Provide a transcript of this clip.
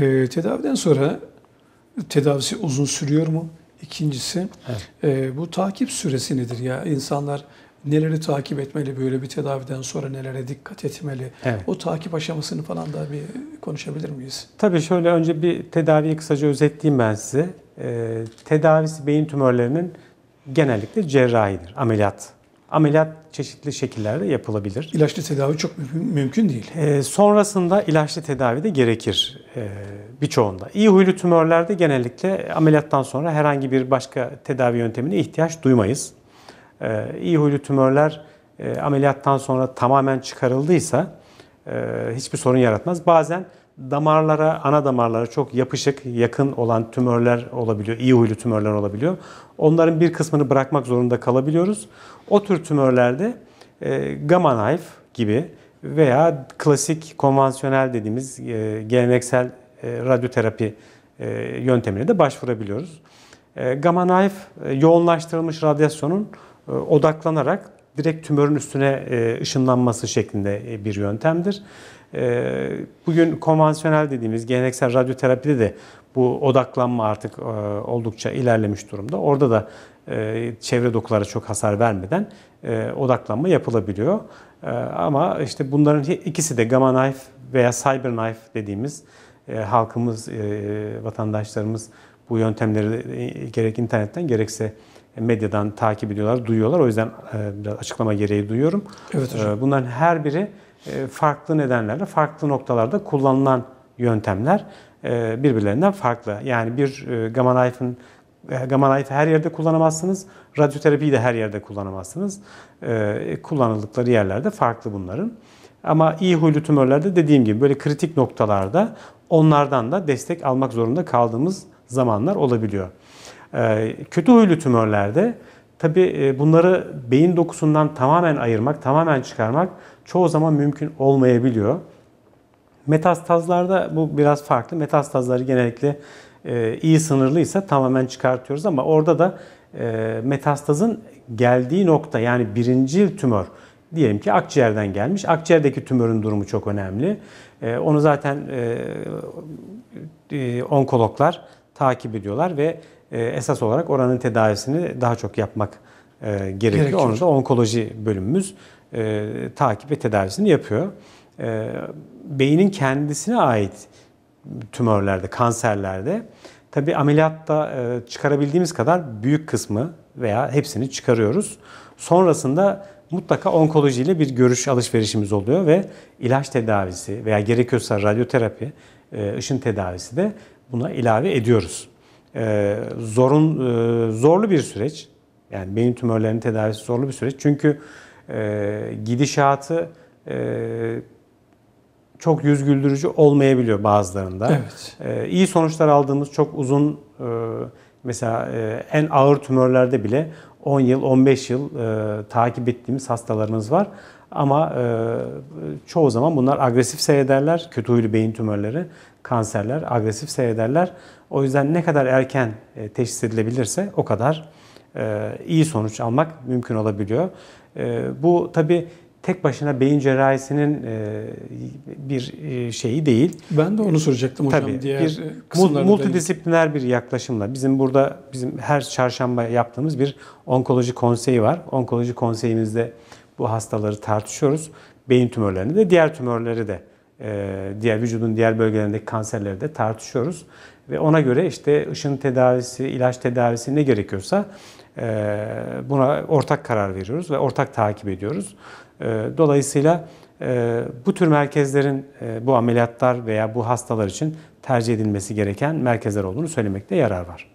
E, tedaviden sonra tedavisi uzun sürüyor mu? İkincisi evet. e, bu takip süresi nedir ya? insanlar neleri takip etmeli böyle bir tedaviden sonra nelere dikkat etmeli? Evet. O takip aşamasını falan da bir konuşabilir miyiz? Tabii şöyle önce bir tedaviyi kısaca özetleyeyim ben size. E, tedavisi beyin tümörlerinin genellikle cerrahidir, ameliyat. Ameliyat çeşitli şekillerde yapılabilir. İlaçlı tedavi çok mümkün değil. E, sonrasında ilaçlı tedavi de gerekir e, birçoğunda. İyi huylu tümörlerde genellikle ameliyattan sonra herhangi bir başka tedavi yöntemine ihtiyaç duymayız. E, iyi huylu tümörler e, ameliyattan sonra tamamen çıkarıldıysa e, hiçbir sorun yaratmaz. Bazen damarlara, ana damarlara çok yapışık, yakın olan tümörler olabiliyor, iyi huylu tümörler olabiliyor. Onların bir kısmını bırakmak zorunda kalabiliyoruz. O tür tümörlerde e, gamma knife gibi veya klasik, konvansiyonel dediğimiz e, geleneksel e, radyoterapi e, yöntemine de başvurabiliyoruz. E, gamma knife e, yoğunlaştırılmış radyasyonun e, odaklanarak direkt tümörün üstüne e, ışınlanması şeklinde e, bir yöntemdir. Ee, bugün konvansiyonel dediğimiz geleneksel radyoterapide de bu odaklanma artık e, oldukça ilerlemiş durumda. Orada da e, çevre dokulara çok hasar vermeden e, odaklanma yapılabiliyor. Ama işte bunların ikisi de gamma knife veya cyber knife dediğimiz halkımız, vatandaşlarımız bu yöntemleri gerek internetten gerekse medyadan takip ediyorlar, duyuyorlar. O yüzden açıklama gereği duyuyorum. Evet hocam. Bunların her biri e, farklı nedenlerle farklı noktalarda kullanılan yöntemler e, birbirlerinden farklı. Yani bir e, gamma knife'ın gamma knife'ı her yerde kullanamazsınız. Radyoterapiyi de her yerde kullanamazsınız. Kullanıldıkları yerlerde farklı bunların. Ama iyi huylu tümörlerde dediğim gibi böyle kritik noktalarda onlardan da destek almak zorunda kaldığımız zamanlar olabiliyor. Kötü huylu tümörlerde Tabii e, bunları beyin dokusundan tamamen ayırmak, tamamen çıkarmak çoğu zaman mümkün olmayabiliyor. Metastazlarda bu biraz farklı. Metastazları genellikle e, iyi sınırlıysa tamamen çıkartıyoruz ama orada da e, metastazın geldiği nokta yani birincil tümör diyelim ki akciğerden gelmiş. Akciğerdeki tümörün durumu çok önemli. Onu zaten onkologlar takip ediyorlar ve e, esas olarak oranın tedavisini daha çok yapmak gerekiyor. gerekiyor. Onu da onkoloji bölümümüz e, takip ve tedavisini yapıyor. E, beynin kendisine ait tümörlerde, kanserlerde tabi ameliyatta çıkarabildiğimiz kadar büyük kısmı veya hepsini çıkarıyoruz. Sonrasında mutlaka onkolojiyle bir görüş alışverişimiz oluyor ve ilaç tedavisi veya gerekiyorsa radyoterapi, ışın tedavisi de buna ilave ediyoruz. Ee, zorun e, zorlu bir süreç. Yani beyin tümörlerinin tedavisi zorlu bir süreç. Çünkü e, gidişatı e, çok yüz güldürücü olmayabiliyor bazılarında. Evet. E, iyi sonuçlar aldığımız çok uzun Mesela e, en ağır tümörlerde bile 10 yıl, 15 yıl e, takip ettiğimiz hastalarımız var. Ama e, çoğu zaman bunlar agresif seyrederler. Kötü huylu beyin tümörleri, kanserler agresif seyrederler. O yüzden ne kadar erken teşhis edilebilirse o kadar iyi sonuç almak mümkün olabiliyor. Bu tabi tek başına beyin cerrahisinin e, bir e, şeyi değil. Ben de onu e, soracaktım hocam Tabii, diğer bir multidisipliner da... bir yaklaşımla bizim burada bizim her çarşamba yaptığımız bir onkoloji konseyi var. Onkoloji konseyimizde bu hastaları tartışıyoruz. Beyin tümörlerini de diğer tümörleri de diğer vücudun diğer bölgelerindeki kanserleri de tartışıyoruz. Ve ona göre işte ışın tedavisi, ilaç tedavisi ne gerekiyorsa e, buna ortak karar veriyoruz ve ortak takip ediyoruz. E, dolayısıyla e, bu tür merkezlerin bu ameliyatlar veya bu hastalar için tercih edilmesi gereken merkezler olduğunu söylemekte yarar var.